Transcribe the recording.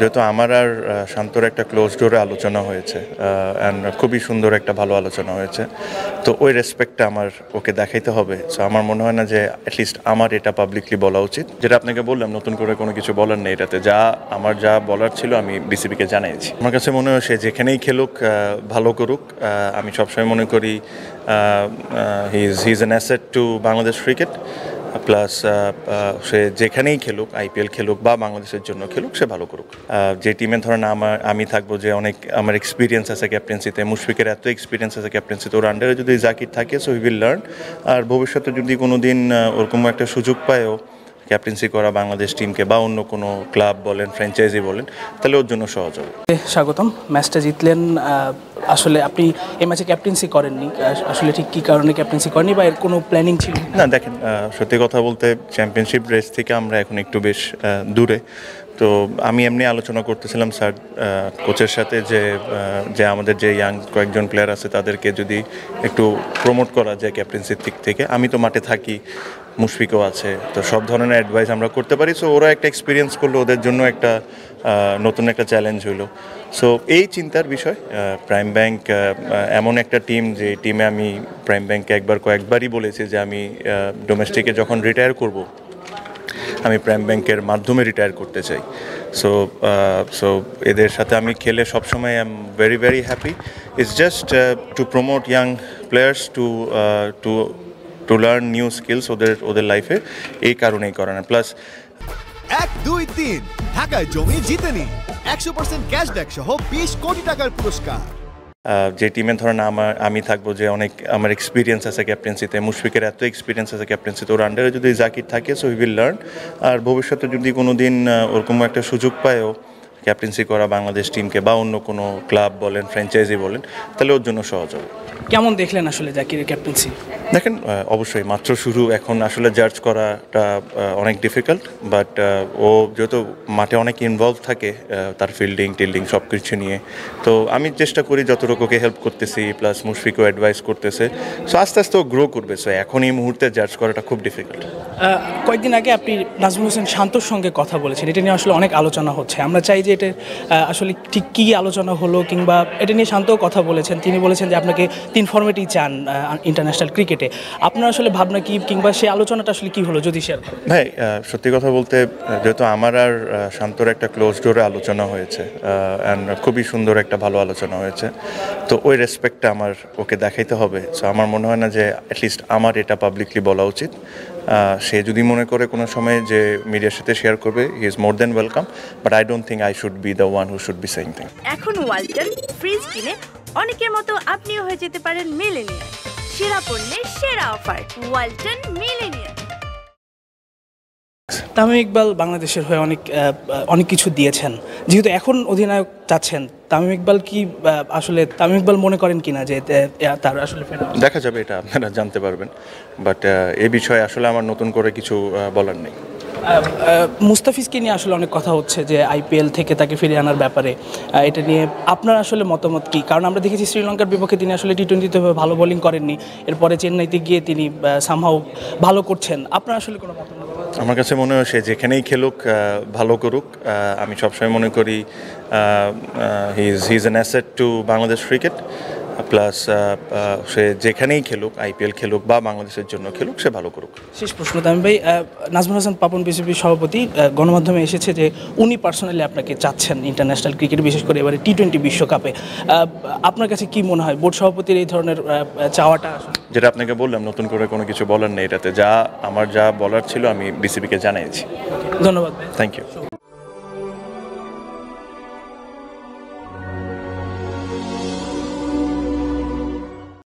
যেহেতু আমার আর শান্তর একটা ক্লোজ ডোরে আলোচনা হয়েছে অ্যান্ড খুবই সুন্দর একটা ভালো আলোচনা হয়েছে তো ওই রেসপেক্টটা আমার ওকে দেখাইতে হবে সো আমার মনে হয় না যে অ্যাটলিস্ট আমার এটা পাবলিকলি বলা উচিত যেটা আপনাকে বললাম নতুন করে কোনো কিছু বলার নেই এটাতে যা আমার যা বলার ছিল আমি বিসিবিকে জানিয়েছি আমার কাছে মনে হয় সে যেখানেই খেলুক ভালো করুক আমি সবসময় মনে করি he is he is an asset to Bangladesh cricket plus uh, uh, সে যেখানেই খেলুক আইপিএল খেলুক বা বাংলাদেশের জন্য খেলুক সে ভালো করুক uh, যে টিমে ধরেন আমার আমি থাকবো যে অনেক আমার এক্সপিরিয়েন্স আছে ক্যাপ্টেন্সিতে মুশফিকের এত এক্সপিরিয়েন্স আছে ক্যাপ্টেন্সিতে ওর আন্ডারে যদি জাকির থাকে সো হি উইল লার্ন আর ভবিষ্যতে যদি কোনো দিন ওরকম একটা সুযোগ পায়ও ক্যাপ্টেন্সি করা বাংলাদেশ টিমকে বা অন্য কোনো ক্লাব বলেন ফ্র্যাঞ্চাইজি বলেন তাহলে ওর জন্য সহজ হবে স্বাগতম ম্যাচটা জিতলেন আসলে আপনি এই ম্যাচে ক্যাপ্টেন্সি করেননি আসলে ঠিক কী কারণে ক্যাপ্টেন্সি করেনি বা এর কোনো প্ল্যানিং ছিল না দেখেন সত্যি কথা বলতে চ্যাম্পিয়নশিপ রেস থেকে আমরা এখন একটু বেশ দূরে তো আমি এমনি আলোচনা করতেছিলাম স্যার কোচের সাথে যে যে আমাদের যে ইয়াং কয়েকজন প্লেয়ার আছে তাদেরকে যদি একটু প্রমোট করা যায় ক্যাপ্টেন্সির দিক থেকে আমি তো মাঠে থাকি মুশফিকও আছে তো সব ধরনের অ্যাডভাইস আমরা করতে পারি সো ওরা একটা এক্সপিরিয়েন্স করলো ওদের জন্য একটা নতুন একটা চ্যালেঞ্জ হইলো সো এই চিন্তার বিষয় প্রাইম ব্যাংক এমন একটা টিম যে টিমে আমি প্রাইম ব্যাংককে একবার কয়েকবারই বলেছি যে আমি ডোমেস্টিকে যখন রিটায়ার করব আমি প্রাইম ব্যাংকের মাধ্যমে রিটায়ার করতে চাই সো সো এদের সাথে আমি খেলে সবসময় I am very very happy it's just to promote young players to to to learn new skills ওদের ওদের লাইফে এই কারণেই করে না প্লাস এক দুই তিন ঢাকায় জমি জিতে নি একশো পার্সেন্ট ক্যাশব্যাক সহ বিশ কোটি টাকার পুরস্কার যে টিমে ধরেন আমার আমি থাকবো যে অনেক আমার এক্সপিরিয়েন্স আছে ক্যাপ্টেন্সিতে মুশফিকের এত এক্সপিরিয়েন্স আছে ক্যাপ্টেন্সিতে ওর আন্ডারে যদি জাকির থাকে সো উইল লার্ন আর ভবিষ্যতে যদি কোনো দিন ওরকম একটা সুযোগ পায়ও ক্যাপ্টেন্সি করা বাংলাদেশ টিমকে বা অন্য কোনো ক্লাব বলেন ফ্র্যাঞ্চাইজি বলেন তাহলে ওর জন্য সহজ হবে কেমন দেখলেন আসলে জাকিরের ক্যাপ্টেন্সি দেখেন অবশ্যই মাত্র শুরু এখন আসলে জাজ করাটা অনেক ডিফিকাল্ট বাট ও যেহেতু মাঠে অনেক ইনভলভ থাকে তার ফিল্ডিং টিল্ডিং সব কিছু নিয়ে তো আমি চেষ্টা করি যতটুকু ওকে হেল্প করতেছি প্লাস মুশফিকও অ্যাডভাইস করতেছে সো আস্তে আস্তে ও গ্রো করবে সো এখন এই মুহূর্তে জার্জ করাটা খুব ডিফিকাল্ট কয়েকদিন আগে আপনি নাজমুল হোসেন শান্তর সঙ্গে কথা বলেছেন এটা নিয়ে আসলে অনেক আলোচনা হচ্ছে আমরা চাই যে এটা আসলে ঠিক কী আলোচনা হলো কিংবা এটা নিয়ে শান্তও কথা বলেছেন তিনি বলেছেন যে আপনাকে তিন ফর্মেটই চান ইন্টারন্যাশনাল ক্রিকেটে আপনার আসলে ভাবনা কি কিংবা সেই আলোচনাটা আসলে কি হলো যদি শেয়ার ভাই সত্যি কথা বলতে যেহেতু আমার আর শান্তর একটা ক্লোজ ডোরে আলোচনা হয়েছে অ্যান্ড খুবই সুন্দর একটা ভালো আলোচনা হয়েছে তো ওই রেসপেক্টটা আমার ওকে দেখাইতে হবে সো আমার মনে হয় না যে অ্যাটলিস্ট আমার এটা পাবলিকলি বলা উচিত সে যদি মনে করে কোনো সময় যে মিডিয়ার সাথে শেয়ার করবে he is more than welcome but I don't think I should be the one who should be saying thing এখন ওয়ালটন ফ্রিজ কিনে অনেকের মতো আপনিও হয়ে যেতে পারেন মিলেনিয়ার সেরা পণ্যে সেরা অফার ওয়ালটন মিলেনিয়ার তামিম ইকবাল বাংলাদেশের হয়ে অনেক অনেক কিছু দিয়েছেন যেহেতু এখন অধিনায়ক চাচ্ছেন তামিম ইকবাল কি আসলে তামিম ইকবাল মনে করেন কিনা যে তার আসলে দেখা যাবে এটা আপনারা জানতে পারবেন বাট এ বিষয়ে আসলে আমার নতুন করে কিছু বলার নেই মুস্তাফিজকে নিয়ে আসলে অনেক কথা হচ্ছে যে আইপিএল থেকে তাকে ফিরে আনার ব্যাপারে এটা নিয়ে আপনার আসলে মতামত কী কারণ আমরা দেখেছি শ্রীলঙ্কার বিপক্ষে তিনি আসলে টি টোয়েন্টিতে ভালো বোলিং করেননি এরপরে চেন্নাইতে গিয়ে তিনি সামহাও ভালো করছেন আপনার আসলে কোনো মতামত আমার কাছে মনে হয় সে যেখানেই খেলুক ভালো করুক আমি সবসময় মনে করি he is he is an asset to Bangladesh cricket plus সে যেখানেই খেলুক আইপিএল খেলুক বা বাংলাদেশের জন্য খেলুক সে ভালো করুক শেষ প্রশ্ন তামিম ভাই নাজমুল হাসান পাপন বিসিপি সভাপতি গণমাধ্যমে এসেছে যে উনি পার্সোনালি আপনাকে চাচ্ছেন ইন্টারন্যাশনাল ক্রিকেট বিশেষ করে এবারে টি টোয়েন্টি বিশ্বকাপে আপনার কাছে কি মনে হয় বোর্ড সভাপতির এই ধরনের চাওয়াটা যেটা আপনাকে বললাম নতুন করে কোনো কিছু বলার নেই এটাতে যা আমার যা বলার ছিল আমি বিসিবিকে জানিয়েছি ধন্যবাদ থ্যাংক ইউ